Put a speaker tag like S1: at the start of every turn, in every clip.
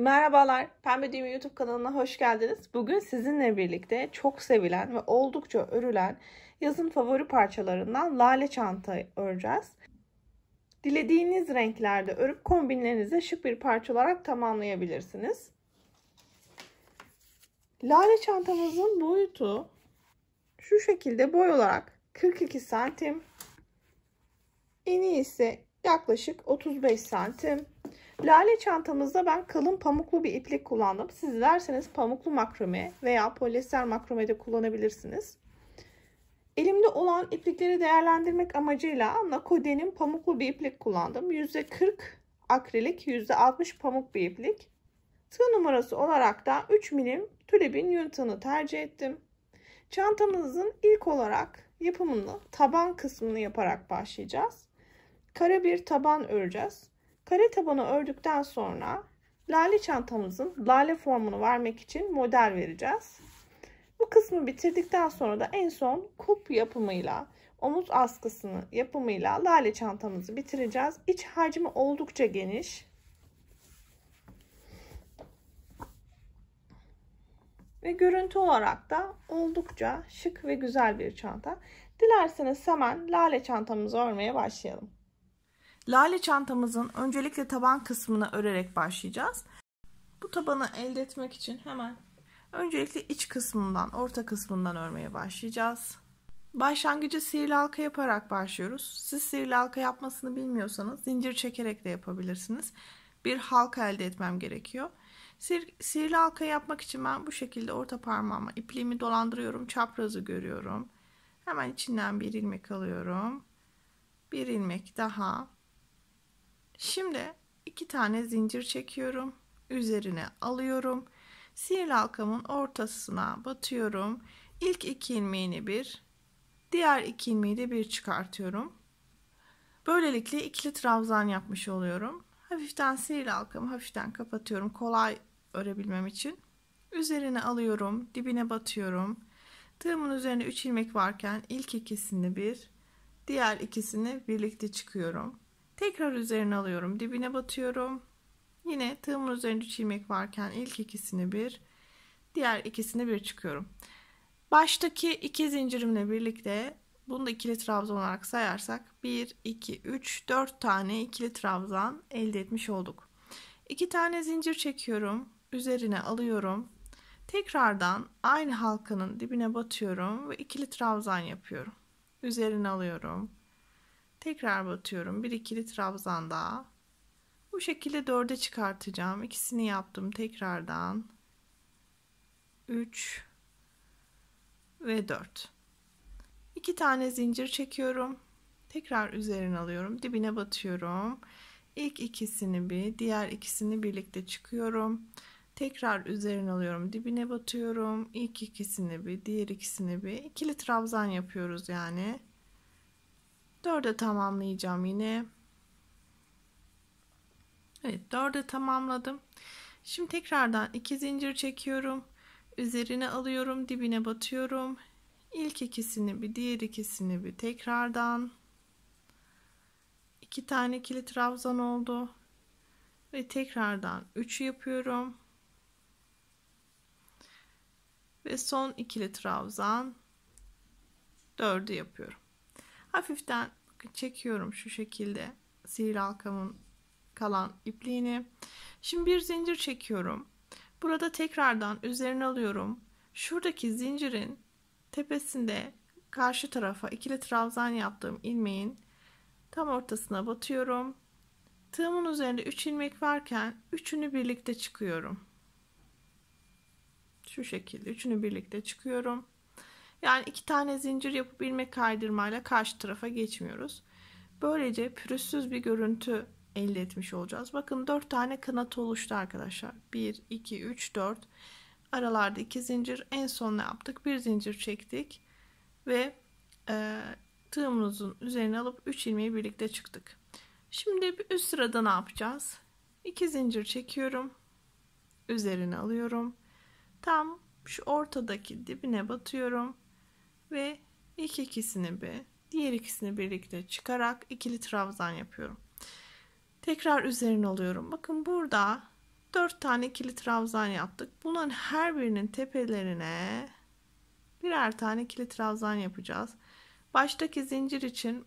S1: Merhabalar, Pembe Düğümü YouTube kanalına hoş geldiniz. Bugün sizinle birlikte çok sevilen ve oldukça örülen yazın favori parçalarından lale çanta öreceğiz. Dilediğiniz renklerde örüp kombinlerinize şık bir parça olarak tamamlayabilirsiniz. Lale çantamızın boyutu şu şekilde boy olarak 42 santim, eni ise yaklaşık 35 santim. Lale çantamızda ben kalın pamuklu bir iplik kullandım. Siz derseniz pamuklu makrome veya polyester makrome de kullanabilirsiniz. Elimde olan iplikleri değerlendirmek amacıyla Nakode'nin pamuklu bir iplik kullandım. %40 akrilik, %60 pamuk bir iplik. Tığ numarası olarak da 3 milim tülebin yuntanı tercih ettim. Çantamızın ilk olarak yapımını taban kısmını yaparak başlayacağız. Kara bir taban öreceğiz. Kare tabanı ördükten sonra lale çantamızın lale formunu vermek için model vereceğiz. Bu kısmı bitirdikten sonra da en son kup yapımıyla omuz askısını yapımıyla lale çantamızı bitireceğiz. İç hacmi oldukça geniş. Ve görüntü olarak da oldukça şık ve güzel bir çanta. Dilerseniz hemen lale çantamızı örmeye başlayalım. Lale çantamızın öncelikle taban kısmını örerek başlayacağız. Bu tabanı elde etmek için hemen öncelikle iç kısmından, orta kısmından örmeye başlayacağız. Başlangıcı sihirli halka yaparak başlıyoruz. Siz sihirli halka yapmasını bilmiyorsanız zincir çekerek de yapabilirsiniz. Bir halka elde etmem gerekiyor. Sihir, sihirli halka yapmak için ben bu şekilde orta parmağıma ipliğimi dolandırıyorum. Çaprazı görüyorum. Hemen içinden bir ilmek alıyorum. Bir ilmek daha. Şimdi iki tane zincir çekiyorum. Üzerine alıyorum. Sihirli halkamın ortasına batıyorum. İlk iki ilmeğini bir, diğer iki ilmeği de bir çıkartıyorum. Böylelikle ikili trabzan yapmış oluyorum. Hafiften sihirli halkamı hafiften kapatıyorum. Kolay örebilmem için. Üzerine alıyorum. Dibine batıyorum. Tığımın üzerine 3 ilmek varken ilk ikisini bir, diğer ikisini birlikte çıkıyorum. Tekrar üzerine alıyorum. Dibine batıyorum. Yine tığımın üzerinde 3 ilmek varken ilk ikisini bir, diğer ikisini bir çıkıyorum. Baştaki iki zincirimle birlikte bunu da ikili trabzan olarak sayarsak 1, 2, 3, 4 tane ikili trabzan elde etmiş olduk. 2 tane zincir çekiyorum. Üzerine alıyorum. Tekrardan aynı halkanın dibine batıyorum ve ikili trabzan yapıyorum. Üzerine alıyorum. Tekrar batıyorum. 1 ikili trabzan daha. Bu şekilde 4'e çıkartacağım. İkisini yaptım tekrardan. 3 ve 4. 2 tane zincir çekiyorum. Tekrar üzerine alıyorum. Dibine batıyorum. İlk ikisini bir, diğer ikisini birlikte çıkıyorum. Tekrar üzerine alıyorum. Dibine batıyorum. İlk ikisini bir, diğer ikisini bir. İkili trabzan yapıyoruz yani. Dörde tamamlayacağım yine. Evet dörde tamamladım. Şimdi tekrardan iki zincir çekiyorum. Üzerine alıyorum. Dibine batıyorum. İlk ikisini bir diğer ikisini bir tekrardan. iki tane kilit trabzan oldu. Ve tekrardan 3 yapıyorum. Ve son ikili trabzan 4'ü yapıyorum. Hafiften çekiyorum şu şekilde sihir halkamın kalan ipliğini. Şimdi bir zincir çekiyorum. Burada tekrardan üzerine alıyorum. Şuradaki zincirin tepesinde karşı tarafa ikili trabzan yaptığım ilmeğin tam ortasına batıyorum. Tığımın üzerinde 3 ilmek varken üçünü birlikte çıkıyorum. Şu şekilde üçünü birlikte çıkıyorum. Yani iki tane zincir yapıp ilmek kaydırmayla karşı tarafa geçmiyoruz. Böylece pürüzsüz bir görüntü elde etmiş olacağız. Bakın 4 tane kanat oluştu arkadaşlar. 1, 2, 3, 4. Aralarda 2 zincir. En son ne yaptık? Bir zincir çektik. Ve e, tığımızın üzerine alıp 3 ilmeği birlikte çıktık. Şimdi bir üst sırada ne yapacağız? 2 zincir çekiyorum. Üzerine alıyorum. Tam şu ortadaki dibine batıyorum ve ilk ikisini bir diğer ikisini birlikte çıkarak ikili trabzan yapıyorum. Tekrar üzerine alıyorum. Bakın burada 4 tane ikili trabzan yaptık. Bunun her birinin tepelerine birer tane ikili trabzan yapacağız. Baştaki zincir için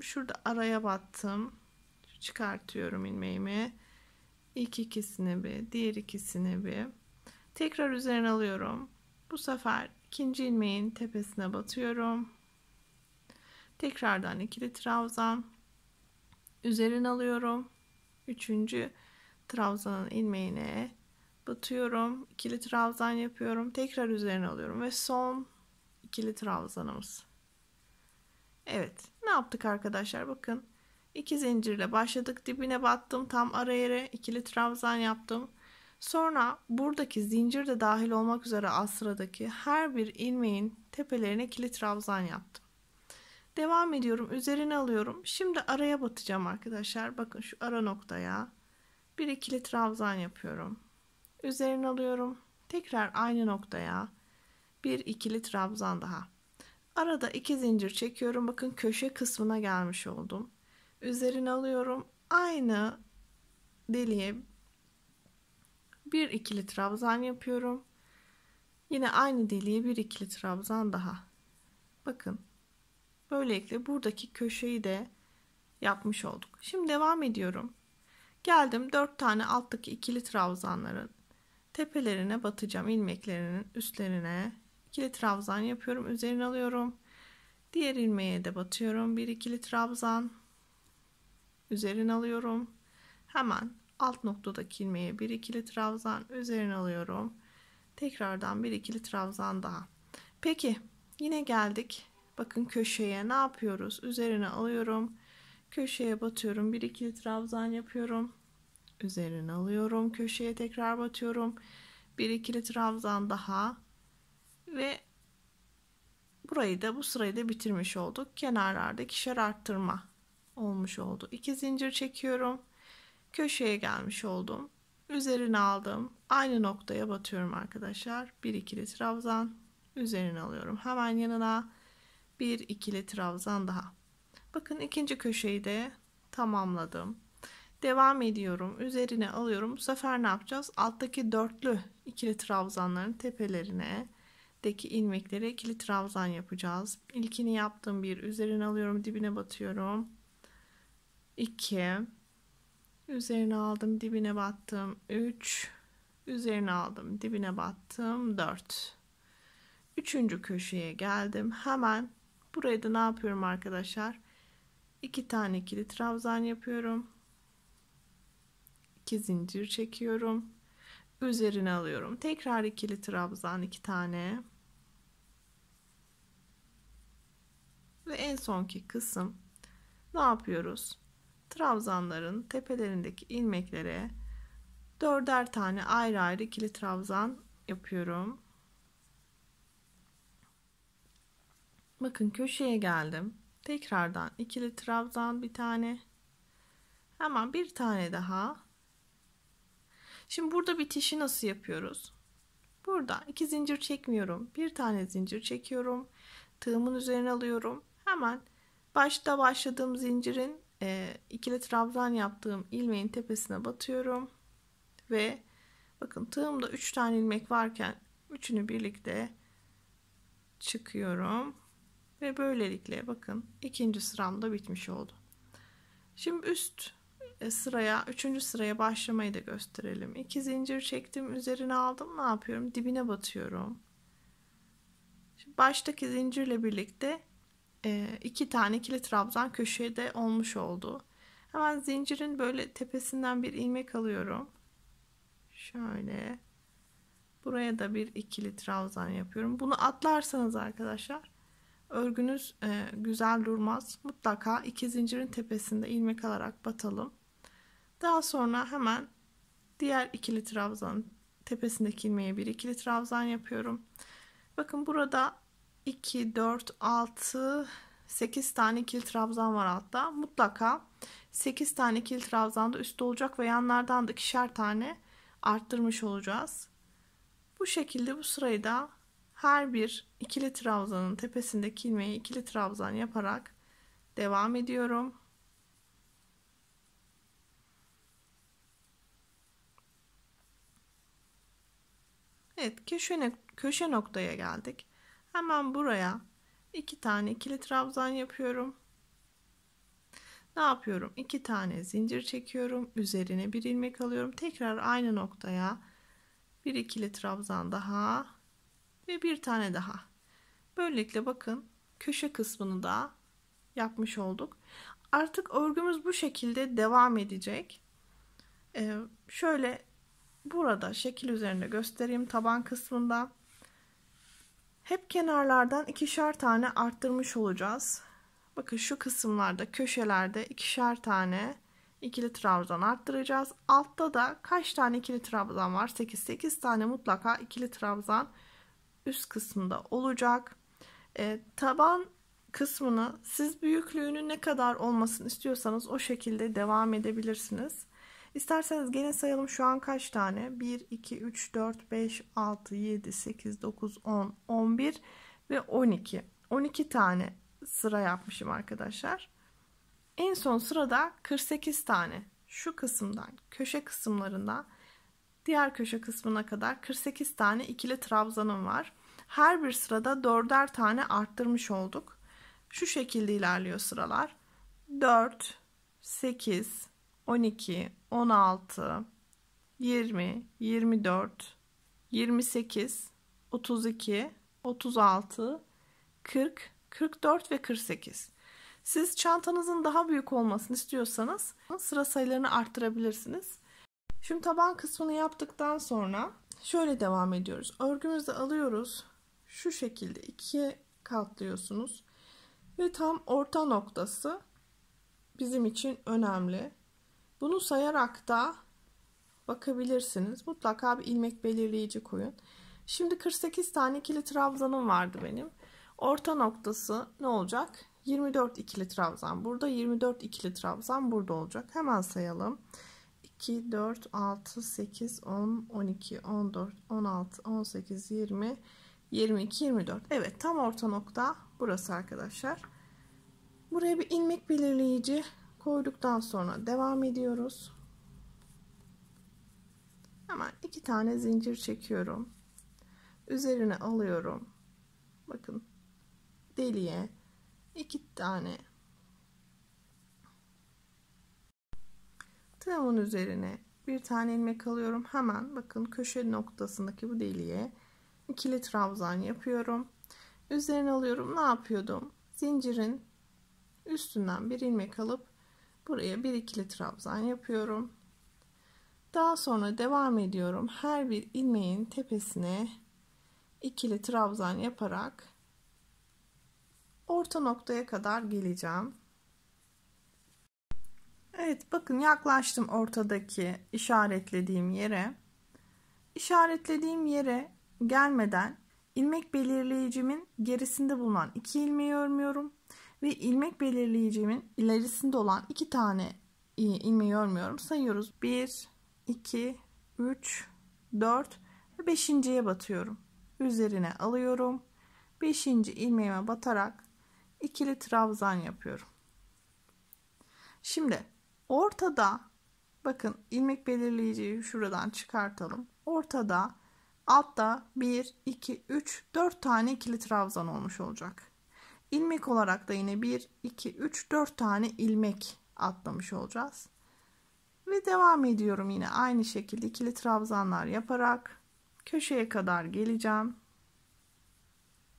S1: şurada araya battım. Çıkartıyorum ilmeğimi. İlk ikisini bir, diğer ikisini bir. Tekrar üzerine alıyorum. Bu sefer İkinci ilmeğin tepesine batıyorum. Tekrardan ikili trabzan. Üzerine alıyorum. Üçüncü trabzanın ilmeğine batıyorum. ikili trabzan yapıyorum. Tekrar üzerine alıyorum ve son ikili trabzanımız. Evet. Ne yaptık arkadaşlar? Bakın. iki zincirle başladık. Dibine battım. Tam ara yere ikili trabzan yaptım. Sonra buradaki zincir de dahil olmak üzere az her bir ilmeğin tepelerine kilit trabzan yaptım. Devam ediyorum. Üzerine alıyorum. Şimdi araya batacağım arkadaşlar. Bakın şu ara noktaya. Bir ikili trabzan yapıyorum. Üzerine alıyorum. Tekrar aynı noktaya. Bir ikili trabzan daha. Arada iki zincir çekiyorum. Bakın köşe kısmına gelmiş oldum. Üzerine alıyorum. Aynı deliğe bir ikili trabzan yapıyorum. Yine aynı deliğe bir ikili trabzan daha. Bakın. Böylelikle buradaki köşeyi de yapmış olduk. Şimdi devam ediyorum. Geldim 4 tane alttaki ikili trabzanların tepelerine batacağım. ilmeklerinin üstlerine ikili trabzan yapıyorum. Üzerine alıyorum. Diğer ilmeğe de batıyorum. Bir ikili trabzan üzerine alıyorum. Hemen alt noktadaki ilmeğe bir ikili trabzan üzerine alıyorum. Tekrardan bir ikili trabzan daha. Peki yine geldik. Bakın köşeye ne yapıyoruz? Üzerine alıyorum. Köşeye batıyorum. Bir ikili trabzan yapıyorum. Üzerine alıyorum. Köşeye tekrar batıyorum. Bir ikili trabzan daha. Ve burayı da bu sırayı da bitirmiş olduk. Kenarlarda ikişer arttırma olmuş oldu. İki zincir çekiyorum köşeye gelmiş oldum. Üzerine aldım. Aynı noktaya batıyorum arkadaşlar. 1 ikili trabzan üzerine alıyorum. Hemen yanına 1 ikili trabzan daha. Bakın ikinci köşeyi de tamamladım. Devam ediyorum. Üzerine alıyorum. Bu sefer ne yapacağız? Alttaki dörtlü ikili trabzanların tepelerine deki ilmekleri ikili trabzan yapacağız. İlkini yaptım. Bir üzerine alıyorum. Dibine batıyorum. 2 Üzerine aldım dibine battım 3. Üzerine aldım dibine battım 4. Üçüncü köşeye geldim. Hemen buraya da ne yapıyorum arkadaşlar? 2 tane ikili trabzan yapıyorum. 2 zincir çekiyorum. Üzerine alıyorum. Tekrar ikili trabzan 2 iki tane. Ve en sonki kısım ne yapıyoruz? trabzanların tepelerindeki ilmeklere dörder tane ayrı ayrı ikili trabzan yapıyorum. Bakın köşeye geldim. Tekrardan ikili trabzan bir tane. Hemen bir tane daha. Şimdi burada bitişi nasıl yapıyoruz? Burada iki zincir çekmiyorum. Bir tane zincir çekiyorum. Tığımın üzerine alıyorum. Hemen başta başladığım zincirin e, ee, ikili trabzan yaptığım ilmeğin tepesine batıyorum ve bakın tığımda 3 tane ilmek varken üçünü birlikte çıkıyorum ve böylelikle bakın ikinci sıram da bitmiş oldu. Şimdi üst e, sıraya üçüncü sıraya başlamayı da gösterelim. İki zincir çektim üzerine aldım ne yapıyorum dibine batıyorum. Şimdi baştaki zincirle birlikte e, iki tane kilit trabzan köşeye de olmuş oldu. Hemen zincirin böyle tepesinden bir ilmek alıyorum. Şöyle. Buraya da bir ikili trabzan yapıyorum. Bunu atlarsanız arkadaşlar örgünüz e, güzel durmaz. Mutlaka iki zincirin tepesinde ilmek alarak batalım. Daha sonra hemen diğer ikili trabzan tepesindeki ilmeğe bir ikili trabzan yapıyorum. Bakın burada 2, 4, 6, 8 tane kil trabzan var altta. Mutlaka 8 tane kil trabzan da üstte olacak ve yanlardan da ikişer tane arttırmış olacağız. Bu şekilde bu sırayı da her bir ikili trabzanın tepesindeki ilmeği ikili trabzan yaparak devam ediyorum. Evet köşe, köşe noktaya geldik. Hemen buraya iki tane ikili trabzan yapıyorum. Ne yapıyorum? İki tane zincir çekiyorum. Üzerine bir ilmek alıyorum. Tekrar aynı noktaya bir ikili trabzan daha ve bir tane daha. Böylelikle bakın köşe kısmını da yapmış olduk. Artık örgümüz bu şekilde devam edecek. Ee, şöyle burada şekil üzerinde göstereyim taban kısmında. Hep kenarlardan ikişer tane arttırmış olacağız. Bakın şu kısımlarda köşelerde ikişer tane ikili trabzan arttıracağız. Altta da kaç tane ikili trabzan var? 8 8 tane mutlaka ikili trabzan üst kısmında olacak. E, taban kısmını siz büyüklüğünü ne kadar olmasını istiyorsanız o şekilde devam edebilirsiniz. İsterseniz gene sayalım şu an kaç tane? 1, 2, 3, 4, 5, 6, 7, 8, 9, 10, 11 ve 12. 12 tane sıra yapmışım arkadaşlar. En son sırada 48 tane şu kısımdan köşe kısımlarından diğer köşe kısmına kadar 48 tane ikili trabzanım var. Her bir sırada dörder tane arttırmış olduk. Şu şekilde ilerliyor sıralar. 4, 8, 12, 16, 20, 24, 28, 32, 36, 40, 44 ve 48. Siz çantanızın daha büyük olmasını istiyorsanız sıra sayılarını arttırabilirsiniz. Şimdi taban kısmını yaptıktan sonra şöyle devam ediyoruz. Örgümüzü alıyoruz. Şu şekilde ikiye katlıyorsunuz. Ve tam orta noktası bizim için önemli. Bunu sayarak da bakabilirsiniz. Mutlaka bir ilmek belirleyici koyun. Şimdi 48 tane ikili trabzanım vardı benim. Orta noktası ne olacak? 24 ikili trabzan burada, 24 ikili trabzan burada olacak. Hemen sayalım. 2, 4, 6, 8, 10, 12, 14, 16, 18, 20, 22, 24. Evet tam orta nokta burası arkadaşlar. Buraya bir ilmek belirleyici koyduktan sonra devam ediyoruz. Hemen iki tane zincir çekiyorum. Üzerine alıyorum. Bakın deliğe iki tane tığımın üzerine bir tane ilmek alıyorum. Hemen bakın köşe noktasındaki bu deliğe ikili trabzan yapıyorum. Üzerine alıyorum. Ne yapıyordum? Zincirin üstünden bir ilmek alıp Buraya bir ikili trabzan yapıyorum. Daha sonra devam ediyorum. Her bir ilmeğin tepesine ikili trabzan yaparak orta noktaya kadar geleceğim. Evet bakın yaklaştım ortadaki işaretlediğim yere. İşaretlediğim yere gelmeden ilmek belirleyicimin gerisinde bulunan iki ilmeği örmüyorum ve ilmek belirleyicimin ilerisinde olan iki tane ilmeği örmüyorum. Sayıyoruz. 1, 2, 3, 4 ve 5.ye batıyorum. Üzerine alıyorum. 5. ilmeğime batarak ikili trabzan yapıyorum. Şimdi ortada bakın ilmek belirleyiciyi şuradan çıkartalım. Ortada altta 1, 2, 3, 4 tane ikili trabzan olmuş olacak ilmek olarak da yine 1 2 3 4 tane ilmek atlamış olacağız ve devam ediyorum yine aynı şekilde ikili trabzanlar yaparak köşeye kadar geleceğim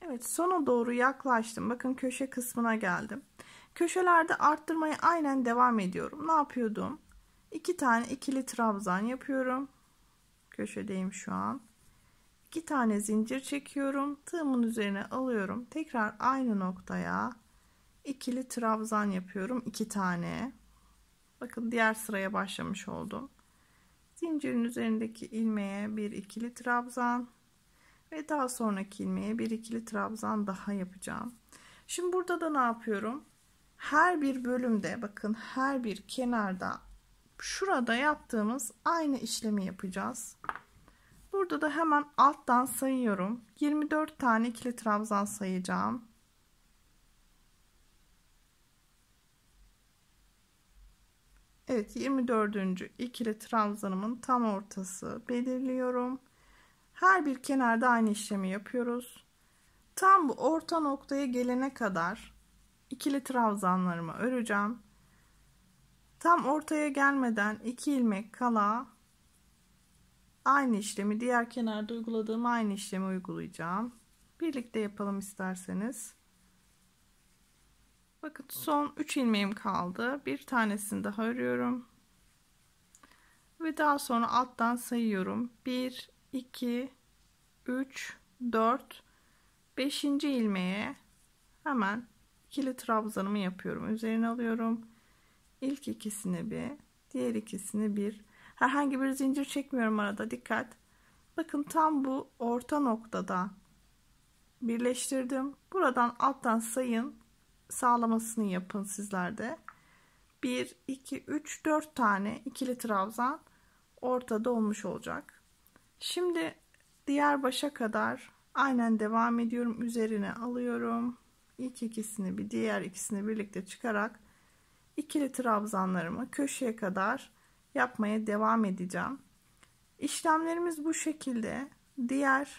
S1: Evet sona doğru yaklaştım bakın köşe kısmına geldim köşelerde arttırmaya aynen devam ediyorum ne yapıyordum iki tane ikili trabzan yapıyorum köşedeyim şu an 2 tane zincir çekiyorum. Tığımın üzerine alıyorum. Tekrar aynı noktaya ikili trabzan yapıyorum. 2 tane. Bakın diğer sıraya başlamış oldum. Zincirin üzerindeki ilmeğe bir ikili trabzan ve daha sonraki ilmeğe bir ikili trabzan daha yapacağım. Şimdi burada da ne yapıyorum? Her bir bölümde bakın her bir kenarda şurada yaptığımız aynı işlemi yapacağız. Burada da hemen alttan sayıyorum. 24 tane ikili trabzan sayacağım. Evet 24. ikili trabzanımın tam ortası belirliyorum. Her bir kenarda aynı işlemi yapıyoruz. Tam bu orta noktaya gelene kadar ikili trabzanlarımı öreceğim. Tam ortaya gelmeden 2 ilmek kala Aynı işlemi diğer kenarda uyguladığım aynı işlemi uygulayacağım. Birlikte yapalım isterseniz. Bakın son 3 ilmeğim kaldı. Bir tanesini daha örüyorum. Ve daha sonra alttan sayıyorum. 1, 2, 3, 4, 5. ilmeğe hemen ikili trabzanımı yapıyorum. Üzerine alıyorum. İlk ikisini bir, diğer ikisini bir Herhangi bir zincir çekmiyorum arada dikkat. Bakın tam bu orta noktada birleştirdim. Buradan alttan sayın sağlamasını yapın sizlerde. 1, 2, 3, 4 tane ikili trabzan ortada olmuş olacak. Şimdi diğer başa kadar aynen devam ediyorum. Üzerine alıyorum. İlk ikisini bir diğer ikisini birlikte çıkarak ikili trabzanlarımı köşeye kadar yapmaya devam edeceğim. İşlemlerimiz bu şekilde. Diğer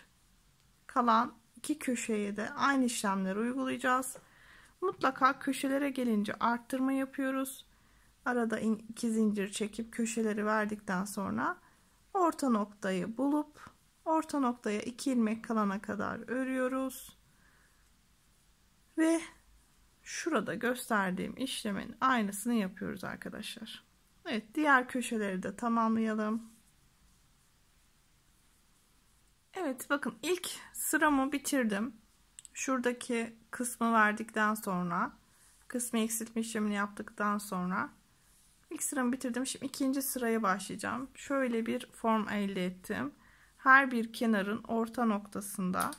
S1: kalan iki köşeye de aynı işlemleri uygulayacağız. Mutlaka köşelere gelince arttırma yapıyoruz. Arada iki zincir çekip köşeleri verdikten sonra orta noktayı bulup orta noktaya iki ilmek kalana kadar örüyoruz. Ve şurada gösterdiğim işlemin aynısını yapıyoruz arkadaşlar. Evet diğer köşeleri de tamamlayalım. Evet bakın ilk sıramı bitirdim. Şuradaki kısmı verdikten sonra kısmı eksiltme işlemini yaptıktan sonra ilk sıramı bitirdim. Şimdi ikinci sıraya başlayacağım. Şöyle bir form elde ettim. Her bir kenarın orta noktasında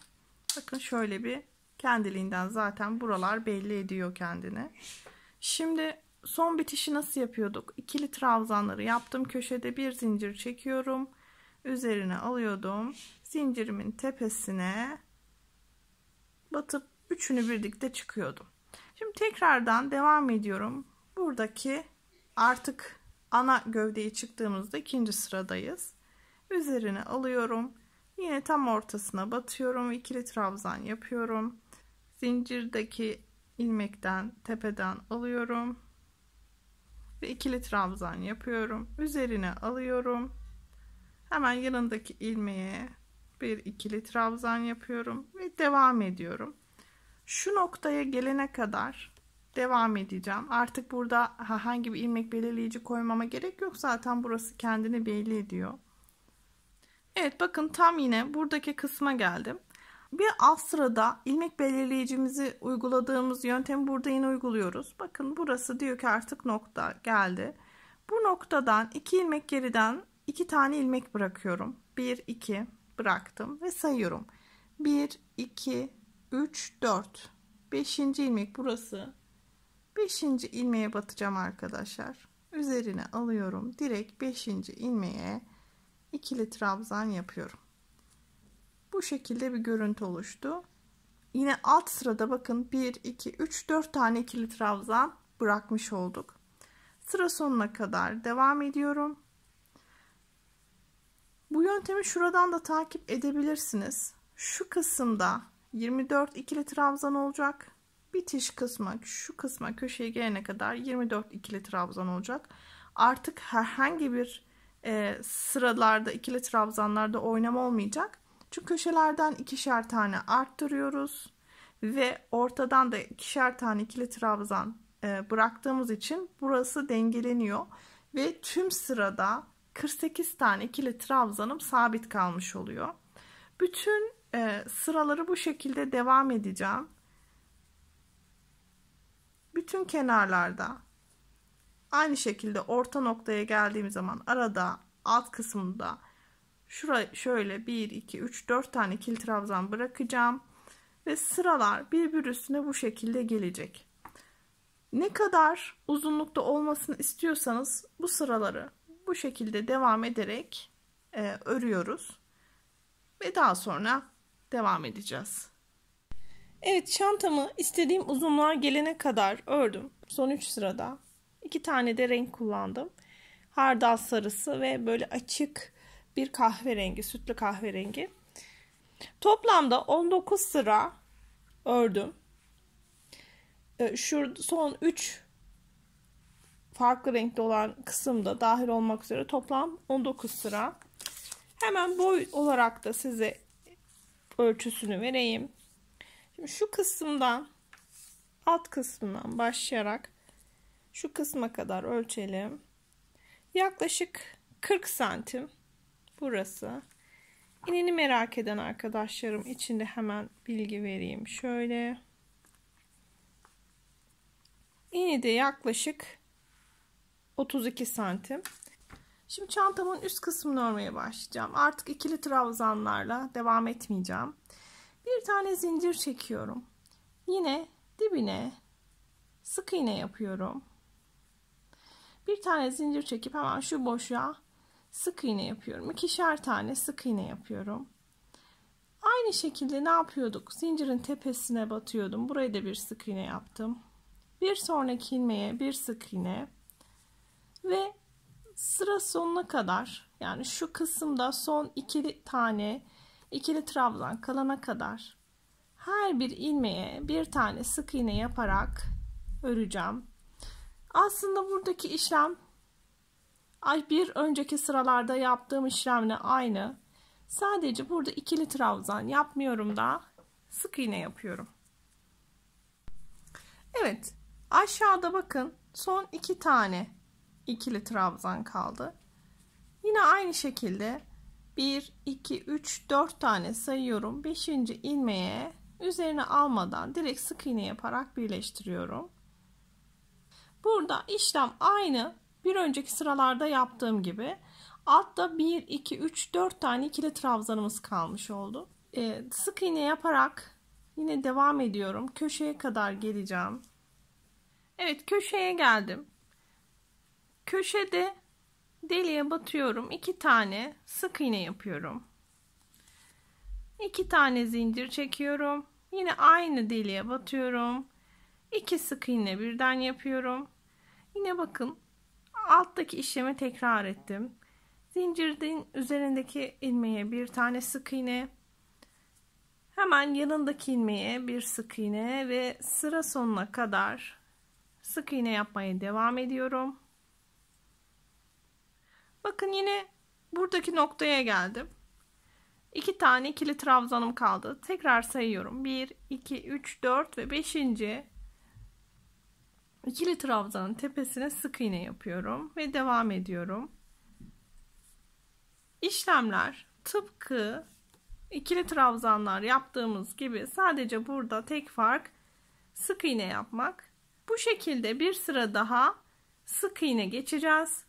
S1: bakın şöyle bir kendiliğinden zaten buralar belli ediyor kendini. Şimdi son bitişi nasıl yapıyorduk? İkili trabzanları yaptım. Köşede bir zincir çekiyorum. Üzerine alıyordum. Zincirimin tepesine batıp üçünü birlikte çıkıyordum. Şimdi tekrardan devam ediyorum. Buradaki artık ana gövdeye çıktığımızda ikinci sıradayız. Üzerine alıyorum. Yine tam ortasına batıyorum. ikili trabzan yapıyorum. Zincirdeki ilmekten tepeden alıyorum ve ikili trabzan yapıyorum. Üzerine alıyorum. Hemen yanındaki ilmeğe bir ikili trabzan yapıyorum ve devam ediyorum. Şu noktaya gelene kadar devam edeceğim. Artık burada herhangi bir ilmek belirleyici koymama gerek yok. Zaten burası kendini belli ediyor. Evet bakın tam yine buradaki kısma geldim. Bir alt sırada ilmek belirleyicimizi uyguladığımız yöntemi burada yine uyguluyoruz. Bakın burası diyor ki artık nokta geldi. Bu noktadan 2 ilmek geriden 2 tane ilmek bırakıyorum. 1, 2 bıraktım ve sayıyorum. 1, 2, 3, 4. 5. ilmek burası. 5. ilmeğe batacağım arkadaşlar. Üzerine alıyorum. Direkt 5. ilmeğe ikili trabzan yapıyorum bu şekilde bir görüntü oluştu. Yine alt sırada bakın 1, 2, 3, 4 tane ikili trabzan bırakmış olduk. Sıra sonuna kadar devam ediyorum. Bu yöntemi şuradan da takip edebilirsiniz. Şu kısımda 24 ikili trabzan olacak. Bitiş kısma şu kısma köşeye gelene kadar 24 ikili trabzan olacak. Artık herhangi bir e, sıralarda ikili trabzanlarda oynama olmayacak. Şu köşelerden ikişer tane arttırıyoruz. Ve ortadan da ikişer tane ikili trabzan e, bıraktığımız için burası dengeleniyor. Ve tüm sırada 48 tane ikili trabzanım sabit kalmış oluyor. Bütün e, sıraları bu şekilde devam edeceğim. Bütün kenarlarda aynı şekilde orta noktaya geldiğim zaman arada alt kısımda Şuraya şöyle 1, 2, 3, 4 tane kil trabzan bırakacağım. Ve sıralar birbir üstüne bu şekilde gelecek. Ne kadar uzunlukta olmasını istiyorsanız bu sıraları bu şekilde devam ederek e, örüyoruz. Ve daha sonra devam edeceğiz. Evet çantamı istediğim uzunluğa gelene kadar ördüm. Son 3 sırada. 2 tane de renk kullandım. Hardal sarısı ve böyle açık bir kahverengi, sütlü kahverengi. Toplamda 19 sıra ördüm. Ee, Şurada son 3 farklı renkte olan kısımda dahil olmak üzere toplam 19 sıra. Hemen boy olarak da size ölçüsünü vereyim. Şimdi şu kısımdan alt kısmından başlayarak şu kısma kadar ölçelim. Yaklaşık 40 santim burası. İnini merak eden arkadaşlarım için de hemen bilgi vereyim. Şöyle. İni de yaklaşık 32 santim. Şimdi çantamın üst kısmını örmeye başlayacağım. Artık ikili trabzanlarla devam etmeyeceğim. Bir tane zincir çekiyorum. Yine dibine sık iğne yapıyorum. Bir tane zincir çekip hemen şu boşluğa sık iğne yapıyorum. İkişer tane sık iğne yapıyorum. Aynı şekilde ne yapıyorduk? Zincirin tepesine batıyordum. Buraya da bir sık iğne yaptım. Bir sonraki ilmeğe bir sık iğne ve sıra sonuna kadar yani şu kısımda son ikili tane ikili trabzan kalana kadar her bir ilmeğe bir tane sık iğne yaparak öreceğim. Aslında buradaki işlem ay bir önceki sıralarda yaptığım işlemle aynı. Sadece burada ikili trabzan yapmıyorum da sık iğne yapıyorum. Evet aşağıda bakın son iki tane ikili trabzan kaldı. Yine aynı şekilde 1, 2, 3, 4 tane sayıyorum. 5. ilmeğe üzerine almadan direkt sık iğne yaparak birleştiriyorum. Burada işlem aynı bir önceki sıralarda yaptığım gibi altta 1, 2, 3, 4 tane ikili trabzanımız kalmış oldu. E, sık iğne yaparak yine devam ediyorum. Köşeye kadar geleceğim. Evet köşeye geldim. Köşede deliğe batıyorum. 2 tane sık iğne yapıyorum. 2 tane zincir çekiyorum. Yine aynı deliğe batıyorum. 2 sık iğne birden yapıyorum. Yine bakın alttaki işlemi tekrar ettim. Zincirin üzerindeki ilmeğe bir tane sık iğne, hemen yanındaki ilmeğe bir sık iğne ve sıra sonuna kadar sık iğne yapmaya devam ediyorum. Bakın yine buradaki noktaya geldim. 2 tane ikili trabzanım kaldı. Tekrar sayıyorum. 1, 2, 3, 4 ve 5 ikili trabzanın tepesine sık iğne yapıyorum ve devam ediyorum. İşlemler tıpkı ikili trabzanlar yaptığımız gibi sadece burada tek fark sık iğne yapmak. Bu şekilde bir sıra daha sık iğne geçeceğiz.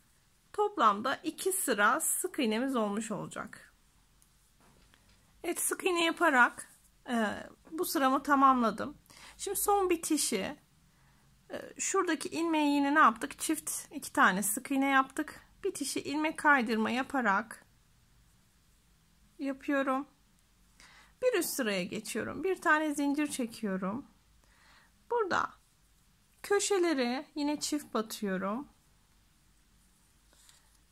S1: Toplamda iki sıra sık iğnemiz olmuş olacak. Evet sık iğne yaparak e, bu sıramı tamamladım. Şimdi son bitişi şuradaki ilmeği yine ne yaptık çift iki tane sık iğne yaptık bitişi ilmek kaydırma yaparak yapıyorum bir üst sıraya geçiyorum bir tane zincir çekiyorum burada köşeleri yine çift batıyorum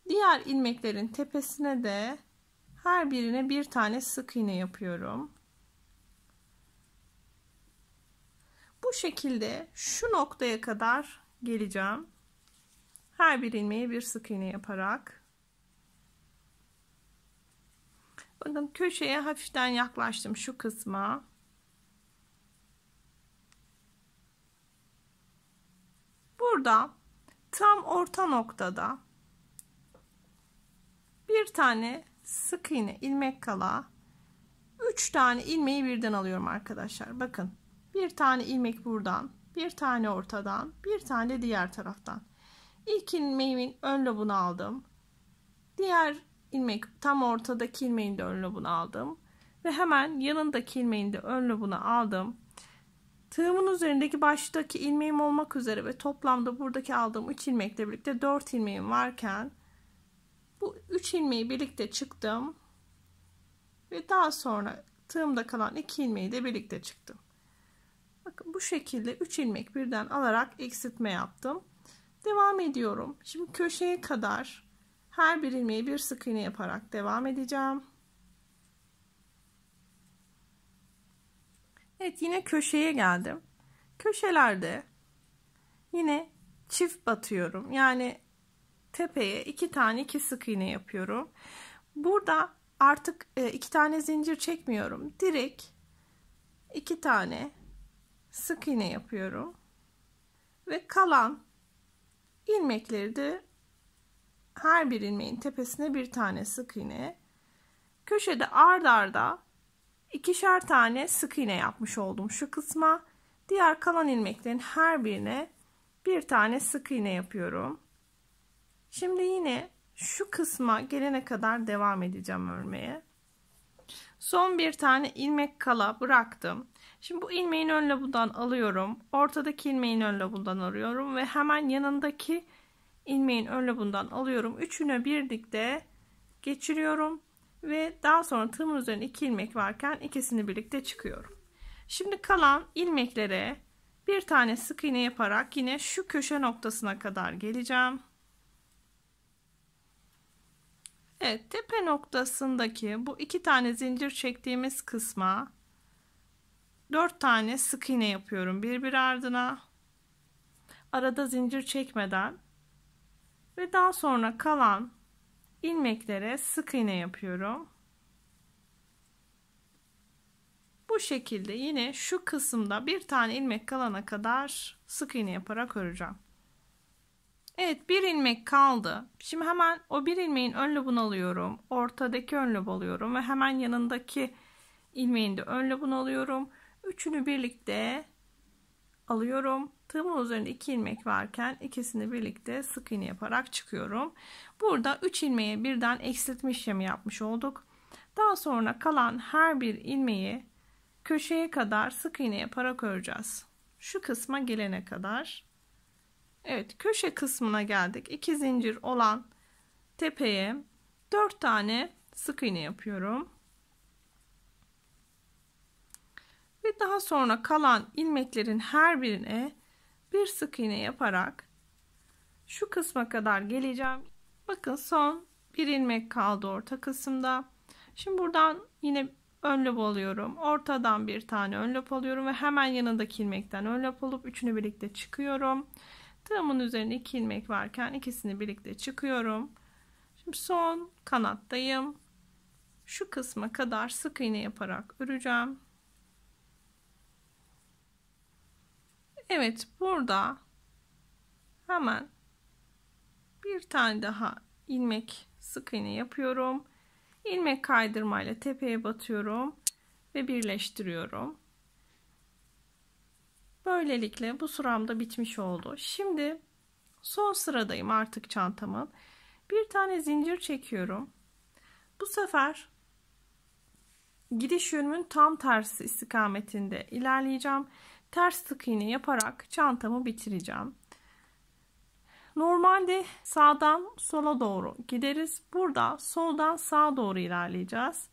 S1: diğer ilmeklerin tepesine de her birine bir tane sık iğne yapıyorum Bu şekilde şu noktaya kadar geleceğim. Her bir ilmeği bir sık iğne yaparak. Bakın köşeye hafiften yaklaştım şu kısma. Burada tam orta noktada bir tane sık iğne ilmek kala 3 tane ilmeği birden alıyorum arkadaşlar. Bakın bir tane ilmek buradan, bir tane ortadan, bir tane diğer taraftan. İlk ilmeğimin ön lobunu aldım. Diğer ilmek tam ortadaki ilmeğin de ön lobunu aldım. Ve hemen yanındaki ilmeğin de ön lobunu aldım. Tığımın üzerindeki baştaki ilmeğim olmak üzere ve toplamda buradaki aldığım 3 ilmekle birlikte 4 ilmeğim varken bu 3 ilmeği birlikte çıktım ve daha sonra tığımda kalan 2 ilmeği de birlikte çıktım bu şekilde 3 ilmek birden alarak eksiltme yaptım. Devam ediyorum. Şimdi köşeye kadar her bir ilmeği bir sık iğne yaparak devam edeceğim. Evet yine köşeye geldim. Köşelerde yine çift batıyorum. Yani tepeye iki tane iki sık iğne yapıyorum. Burada artık e, iki tane zincir çekmiyorum. Direkt iki tane sık iğne yapıyorum ve kalan ilmekleri de her bir ilmeğin tepesine bir tane sık iğne köşede ard arda ikişer tane sık iğne yapmış oldum şu kısma diğer kalan ilmeklerin her birine bir tane sık iğne yapıyorum şimdi yine şu kısma gelene kadar devam edeceğim örmeye son bir tane ilmek kala bıraktım Şimdi bu ilmeğin ön labundan alıyorum. Ortadaki ilmeğin ön labundan alıyorum ve hemen yanındaki ilmeğin ön labundan alıyorum. Üçünü birlikte geçiriyorum ve daha sonra tığımın üzerine iki ilmek varken ikisini birlikte çıkıyorum. Şimdi kalan ilmeklere bir tane sık iğne yaparak yine şu köşe noktasına kadar geleceğim. Evet tepe noktasındaki bu iki tane zincir çektiğimiz kısma 4 tane sık iğne yapıyorum birbir ardına. Arada zincir çekmeden ve daha sonra kalan ilmeklere sık iğne yapıyorum. Bu şekilde yine şu kısımda bir tane ilmek kalana kadar sık iğne yaparak öreceğim. Evet bir ilmek kaldı. Şimdi hemen o bir ilmeğin ön lobunu alıyorum. Ortadaki ön lobu alıyorum ve hemen yanındaki ilmeğin de ön lobunu alıyorum. Üçünü birlikte alıyorum. Tığımın üzerinde 2 ilmek varken ikisini birlikte sık iğne yaparak çıkıyorum. Burada 3 ilmeği birden eksiltme işlemi yapmış olduk. Daha sonra kalan her bir ilmeği köşeye kadar sık iğne yaparak öreceğiz. Şu kısma gelene kadar. Evet köşe kısmına geldik. 2 zincir olan tepeye 4 tane sık iğne yapıyorum. ve daha sonra kalan ilmeklerin her birine bir sık iğne yaparak şu kısma kadar geleceğim. Bakın son bir ilmek kaldı orta kısımda. Şimdi buradan yine ön lob alıyorum. Ortadan bir tane ön lob alıyorum ve hemen yanındaki ilmekten ön lob alıp üçünü birlikte çıkıyorum. Tığımın üzerine iki ilmek varken ikisini birlikte çıkıyorum. Şimdi son kanattayım. Şu kısma kadar sık iğne yaparak öreceğim. Evet burada hemen bir tane daha ilmek sık iğne yapıyorum. ilmek kaydırmayla tepeye batıyorum ve birleştiriyorum. Böylelikle bu sıram da bitmiş oldu. Şimdi son sıradayım artık çantamın. Bir tane zincir çekiyorum. Bu sefer gidiş yönümün tam tersi istikametinde ilerleyeceğim ters sık iğne yaparak çantamı bitireceğim. Normalde sağdan sola doğru gideriz. Burada soldan sağa doğru ilerleyeceğiz.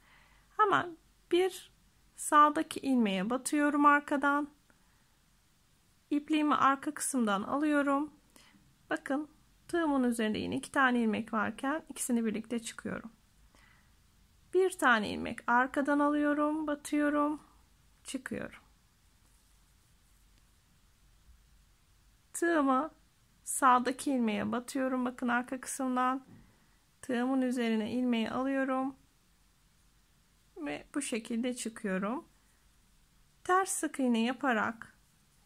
S1: Hemen bir sağdaki ilmeğe batıyorum arkadan. İpliğimi arka kısımdan alıyorum. Bakın tığımın üzerinde yine iki tane ilmek varken ikisini birlikte çıkıyorum. Bir tane ilmek arkadan alıyorum, batıyorum, çıkıyorum. tığımı sağdaki ilmeğe batıyorum. Bakın arka kısımdan tığımın üzerine ilmeği alıyorum. Ve bu şekilde çıkıyorum. Ters sık iğne yaparak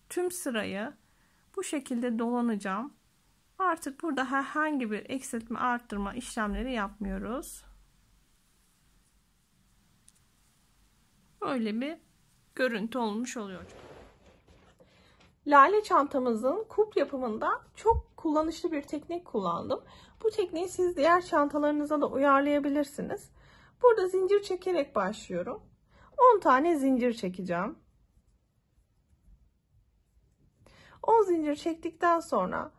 S1: tüm sırayı bu şekilde dolanacağım. Artık burada herhangi bir eksiltme arttırma işlemleri yapmıyoruz. Böyle bir görüntü olmuş oluyor lale çantamızın kup yapımında çok kullanışlı bir teknik kullandım. Bu tekniği siz diğer çantalarınıza da uyarlayabilirsiniz. Burada zincir çekerek başlıyorum. 10 tane zincir çekeceğim. 10 zincir çektikten sonra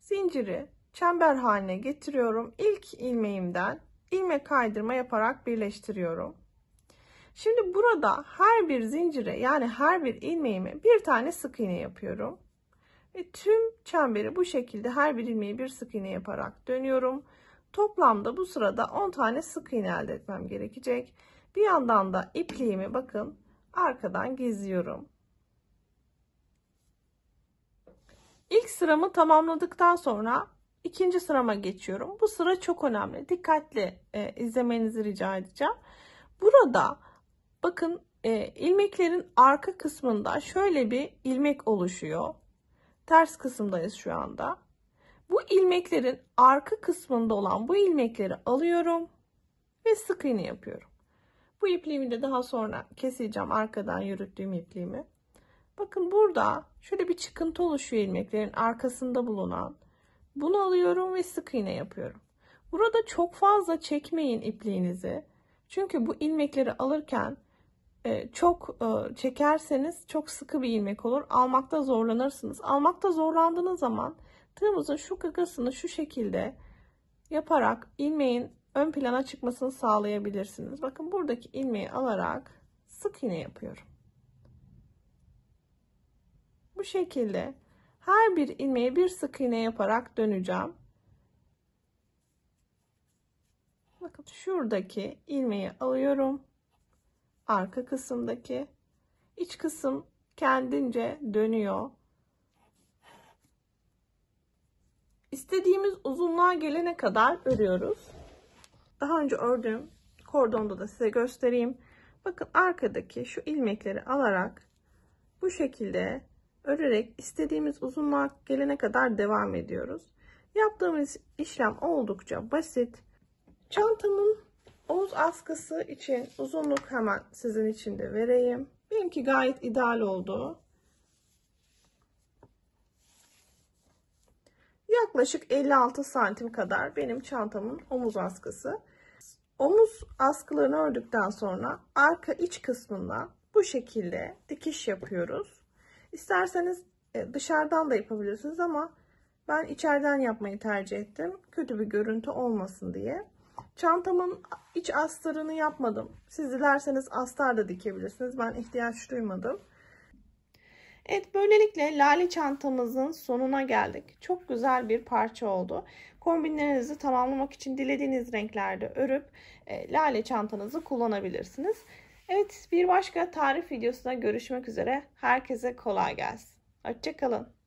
S1: zinciri çember haline getiriyorum. İlk ilmeğimden ilmek kaydırma yaparak birleştiriyorum. Şimdi burada her bir zincire yani her bir ilmeğime bir tane sık iğne yapıyorum. Ve tüm çemberi bu şekilde her bir ilmeği bir sık iğne yaparak dönüyorum. Toplamda bu sırada 10 tane sık iğne elde etmem gerekecek. Bir yandan da ipliğimi bakın arkadan geziyorum. İlk sıramı tamamladıktan sonra ikinci sırama geçiyorum. Bu sıra çok önemli. Dikkatli e, izlemenizi rica edeceğim. Burada Bakın e, ilmeklerin arka kısmında şöyle bir ilmek oluşuyor. Ters kısımdayız şu anda. Bu ilmeklerin arka kısmında olan bu ilmekleri alıyorum ve sık iğne yapıyorum. Bu ipliğimi de daha sonra keseceğim arkadan yürüttüğüm ipliğimi. Bakın burada şöyle bir çıkıntı oluşuyor ilmeklerin arkasında bulunan. Bunu alıyorum ve sık iğne yapıyorum. Burada çok fazla çekmeyin ipliğinizi. Çünkü bu ilmekleri alırken e, çok e, çekerseniz çok sıkı bir ilmek olur. Almakta zorlanırsınız. Almakta zorlandığınız zaman tığımızın şu gagasını şu şekilde yaparak ilmeğin ön plana çıkmasını sağlayabilirsiniz. Bakın buradaki ilmeği alarak sık iğne yapıyorum. Bu şekilde her bir ilmeği bir sık iğne yaparak döneceğim. Bakın şuradaki ilmeği alıyorum arka kısımdaki. iç kısım kendince dönüyor. İstediğimiz uzunluğa gelene kadar örüyoruz. Daha önce ördüğüm kordonda da size göstereyim. Bakın arkadaki şu ilmekleri alarak bu şekilde örerek istediğimiz uzunluğa gelene kadar devam ediyoruz. Yaptığımız işlem oldukça basit. Çantamın Oğuz askısı için uzunluk hemen sizin için de vereyim. Benimki gayet ideal oldu. Yaklaşık 56 santim kadar benim çantamın omuz askısı. Omuz askılarını ördükten sonra arka iç kısmına bu şekilde dikiş yapıyoruz. İsterseniz e, dışarıdan da yapabilirsiniz ama ben içeriden yapmayı tercih ettim. Kötü bir görüntü olmasın diye. Çantamın iç astarını yapmadım. Siz dilerseniz astar da dikebilirsiniz. Ben ihtiyaç duymadım. Evet böylelikle lale çantamızın sonuna geldik. Çok güzel bir parça oldu. Kombinlerinizi tamamlamak için dilediğiniz renklerde örüp e, lale çantanızı kullanabilirsiniz. Evet bir başka tarif videosuna görüşmek üzere. Herkese kolay gelsin. Hoşçakalın.